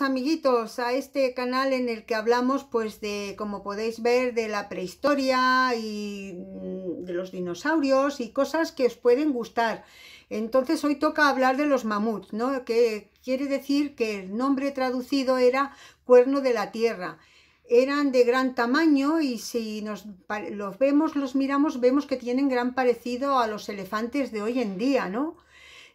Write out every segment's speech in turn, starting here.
amiguitos a este canal en el que hablamos pues de, como podéis ver, de la prehistoria y mm, de los dinosaurios y cosas que os pueden gustar. Entonces hoy toca hablar de los mamuts, ¿no? Que quiere decir que el nombre traducido era cuerno de la tierra. Eran de gran tamaño y si nos, los vemos, los miramos, vemos que tienen gran parecido a los elefantes de hoy en día, ¿no?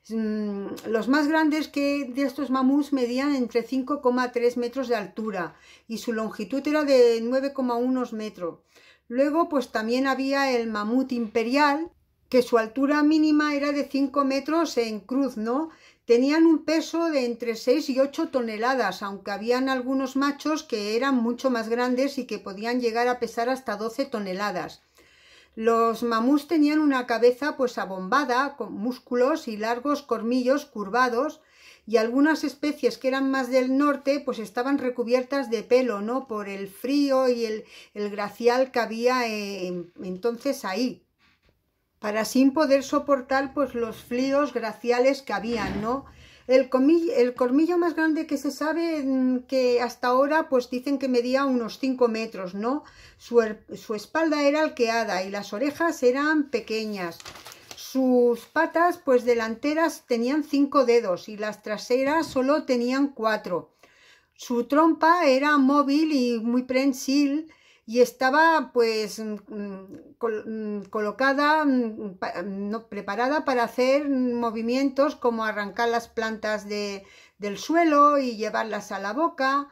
Mm, los más grandes que de estos mamuts medían entre 5,3 metros de altura y su longitud era de 9,1 metros. Luego pues también había el mamut imperial que su altura mínima era de 5 metros en cruz, ¿no? Tenían un peso de entre 6 y 8 toneladas, aunque habían algunos machos que eran mucho más grandes y que podían llegar a pesar hasta 12 toneladas. Los mamús tenían una cabeza pues abombada, con músculos y largos cormillos curvados, y algunas especies que eran más del norte pues estaban recubiertas de pelo, ¿no? Por el frío y el, gracial que había eh, entonces ahí, para sin poder soportar pues los fríos graciales que había. ¿no? El, colmillo más grande que se sabe, mm, que hasta ahora pues dicen que medía unos 5 metros, ¿no? Su, su espalda era alqueada y las orejas eran pequeñas. Sus patas pues delanteras tenían 5 dedos y las traseras solo tenían 4. Su trompa era móvil y muy prensil y estaba pues mm, mm, mm, colocada, no, preparada para hacer movimientos como arrancar las plantas del suelo y llevarlas a la boca,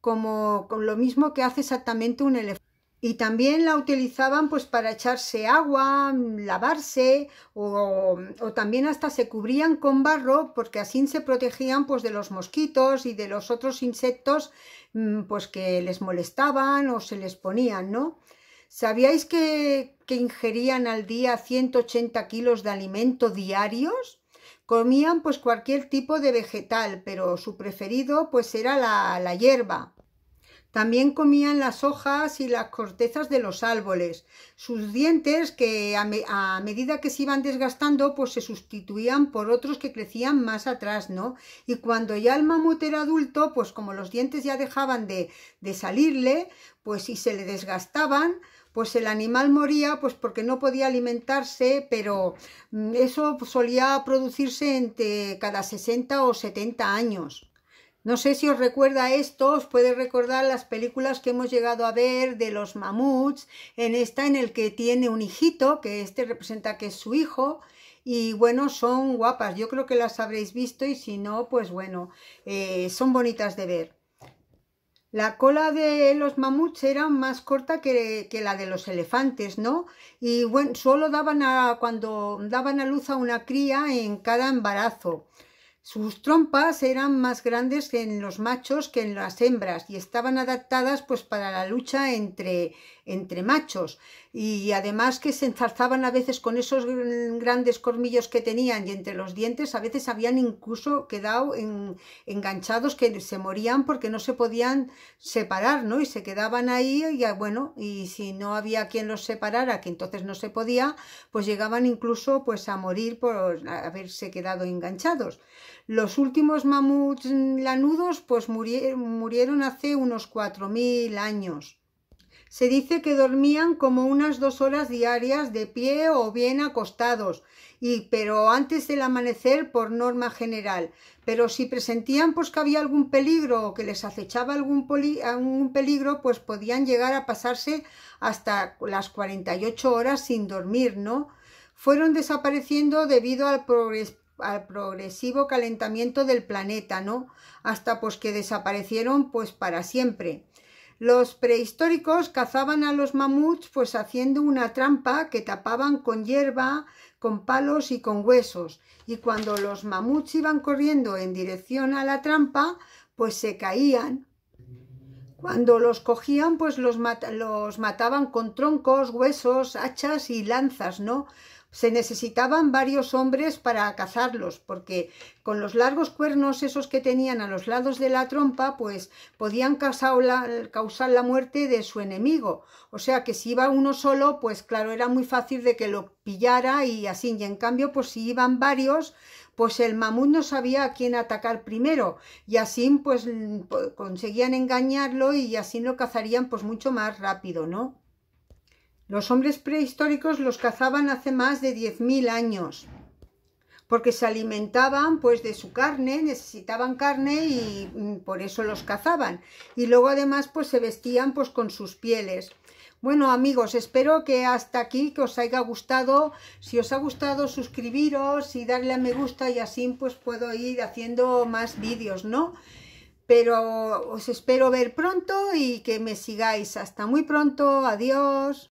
como, con lo mismo que hace exactamente un elefante y también la utilizaban pues para echarse agua, lavarse o, también hasta se cubrían con barro porque así se protegían pues de los mosquitos y de los otros insectos mm, pues que les molestaban o se les ponían, ¿no? ¿Sabíais que, que ingerían al día 180 kilos de alimento diarios? Comían pues cualquier tipo de vegetal, pero su preferido pues era la, la hierba. También comían las hojas y las cortezas de los árboles. Sus dientes, que a, medida que se iban desgastando, pues se sustituían por otros que crecían más atrás, ¿no? Y cuando ya el mamut era adulto, pues como los dientes ya dejaban de, salirle, pues si se le desgastaban, pues el animal moría pues porque no podía alimentarse, pero mm, eso solía producirse entre cada 60 o 70 años. No sé si os recuerda esto, os puede recordar las películas que hemos llegado a ver de los mamuts, en esta en el que tiene un hijito, que este representa que es su hijo, y bueno, son guapas, yo creo que las habréis visto y si no, pues bueno, eh, son bonitas de ver. La cola de los mamuts era más corta que, que, la de los elefantes, ¿no? Y bueno, solo daban a, cuando daban a luz a una cría en cada embarazo. Sus trompas eran más grandes en los machos que en las hembras y estaban adaptadas pues para la lucha entre, entre machos y además que se enzarzaban a veces con esos grandes cormillos que tenían y entre los dientes a veces habían incluso quedado en, enganchados que se morían porque no se podían separar, ¿no? Y se quedaban ahí y bueno, y si no había quien los separara, que entonces no se podía, pues llegaban incluso pues a morir por haberse quedado enganchados. Los últimos mamuts lanudos pues murieron hace unos 4.000 años. Se dice que dormían como unas dos horas diarias de pie o bien acostados, y, pero antes del amanecer por norma general. Pero si presentían pues, que había algún peligro o que les acechaba algún, peligro, pues podían llegar a pasarse hasta las 48 horas sin dormir, ¿no? Fueron desapareciendo debido al progreso al progresivo calentamiento del planeta, ¿no? Hasta pues que desaparecieron pues para siempre. Los prehistóricos cazaban a los mamuts pues haciendo una trampa que tapaban con hierba, con palos y con huesos. Y cuando los mamuts iban corriendo en dirección a la trampa, pues se caían. Cuando los cogían, pues los, los mataban con troncos, huesos, hachas y lanzas, ¿no? Se necesitaban varios hombres para cazarlos, porque con los largos cuernos esos que tenían a los lados de la trompa, pues podían causar la, muerte de su enemigo. O sea que si iba uno solo, pues claro, era muy fácil de que lo pillara y así. Y en cambio, pues si iban varios, pues el mamut no sabía a quién atacar primero y así pues conseguían engañarlo y así lo cazarían pues mucho más rápido, ¿no? Los hombres prehistóricos los cazaban hace más de 10.000 años porque se alimentaban pues de su carne, necesitaban carne y mm, por eso los cazaban. Y luego además pues se vestían pues con sus pieles. Bueno amigos, espero que hasta aquí que os haya gustado. Si os ha gustado suscribiros y darle a me gusta y así pues puedo ir haciendo más vídeos, ¿no? Pero os espero ver pronto y que me sigáis. Hasta muy pronto, adiós.